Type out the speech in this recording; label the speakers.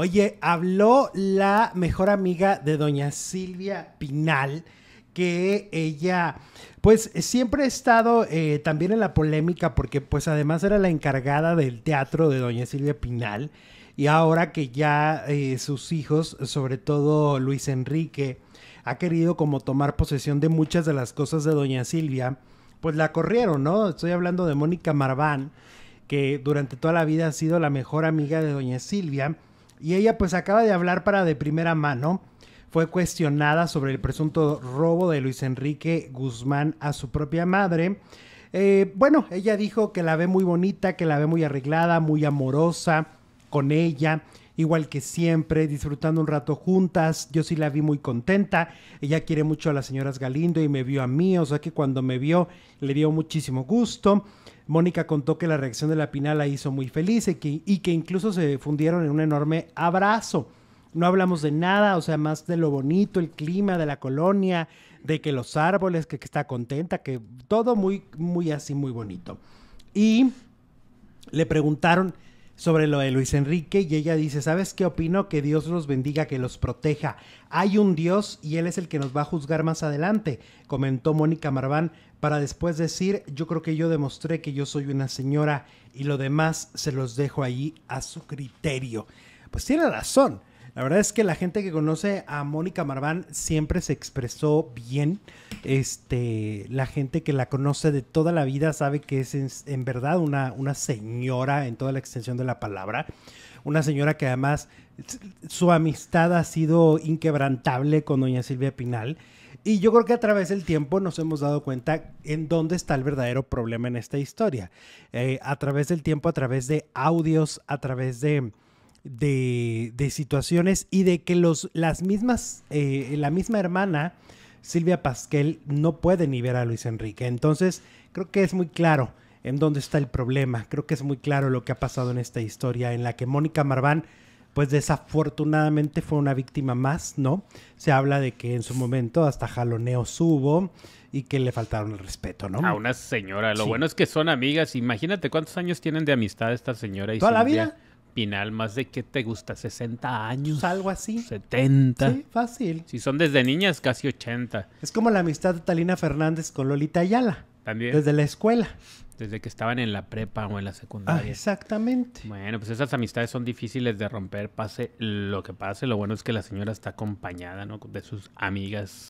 Speaker 1: Oye, habló la mejor amiga de doña Silvia Pinal, que ella, pues siempre ha estado eh, también en la polémica, porque pues además era la encargada del teatro de doña Silvia Pinal, y ahora que ya eh, sus hijos, sobre todo Luis Enrique, ha querido como tomar posesión de muchas de las cosas de doña Silvia, pues la corrieron, ¿no? Estoy hablando de Mónica Marván, que durante toda la vida ha sido la mejor amiga de doña Silvia y ella pues acaba de hablar para de primera mano. Fue cuestionada sobre el presunto robo de Luis Enrique Guzmán a su propia madre. Eh, bueno, ella dijo que la ve muy bonita, que la ve muy arreglada, muy amorosa, con ella, igual que siempre, disfrutando un rato juntas. Yo sí la vi muy contenta. Ella quiere mucho a las señoras Galindo y me vio a mí, o sea que cuando me vio le dio muchísimo gusto. Mónica contó que la reacción de la Pina la hizo muy feliz y que, incluso se fundieron en un enorme abrazo. No hablamos de nada, o sea, más de lo bonito, el clima de la colonia, de que los árboles, que, que está contenta, que todo muy, muy así, muy bonito. Y le preguntaron sobre lo de Luis Enrique y ella dice, ¿sabes qué opino? Que Dios los bendiga, que los proteja. Hay un Dios y Él es el que nos va a juzgar más adelante, comentó Mónica Marván para después decir, yo creo que yo demostré que yo soy una señora y lo demás se los dejo ahí a su criterio. Pues tiene razón. La verdad es que la gente que conoce a Mónica Marván siempre se expresó bien. Este, la gente que la conoce de toda la vida sabe que es en, verdad una, una señora en toda la extensión de la palabra. Una señora que además su amistad ha sido inquebrantable con doña Silvia Pinal. Y yo creo que a través del tiempo nos hemos dado cuenta en dónde está el verdadero problema en esta historia. Eh, a través del tiempo, a través de audios, a través de de, de situaciones y de que los, las mismas, eh, la misma hermana, Silvia Pasquel, no puede ni ver a Luis Enrique. Entonces, creo que es muy claro en dónde está el problema. Creo que es muy claro lo que ha pasado en esta historia, en la que Mónica Marván pues desafortunadamente fue una víctima más, ¿no? Se habla de que en su momento hasta Jaloneo hubo y que le faltaron el respeto, ¿no? A una señora, lo bueno
Speaker 2: es que son amigas, imagínate cuántos años tienen de amistad esta señora y Toda la vida. Pinal, más de qué te gusta, 60 años. Algo así. 70. Sí, fácil. Si son desde niñas, casi 80. Es como
Speaker 1: la amistad de Talina Fernández con Lolita Ayala. También. Desde la escuela.
Speaker 2: Desde que estaban en la prepa o en la secundaria. Ah, exactamente. Bueno, pues esas amistades son difíciles de romper, pase lo que pase. Lo bueno es que la señora está acompañada, ¿no? De sus amigas